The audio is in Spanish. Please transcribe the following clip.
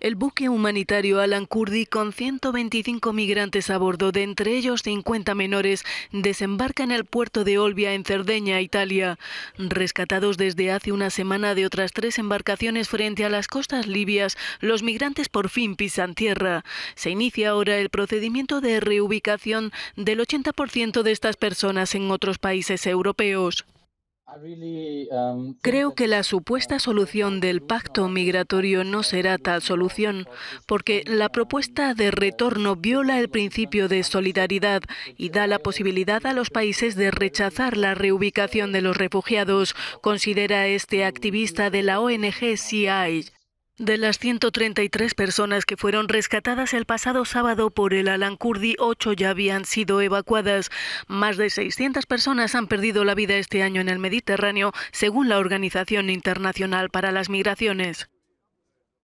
El buque humanitario Alan Kurdi, con 125 migrantes a bordo, de entre ellos 50 menores, desembarca en el puerto de Olbia, en Cerdeña, Italia. Rescatados desde hace una semana de otras tres embarcaciones frente a las costas libias, los migrantes por fin pisan tierra. Se inicia ahora el procedimiento de reubicación del 80% de estas personas en otros países europeos. Creo que la supuesta solución del pacto migratorio no será tal solución, porque la propuesta de retorno viola el principio de solidaridad y da la posibilidad a los países de rechazar la reubicación de los refugiados, considera este activista de la ONG CI. De las 133 personas que fueron rescatadas el pasado sábado por el Alan Kurdi, 8 ya habían sido evacuadas. Más de 600 personas han perdido la vida este año en el Mediterráneo, según la Organización Internacional para las Migraciones.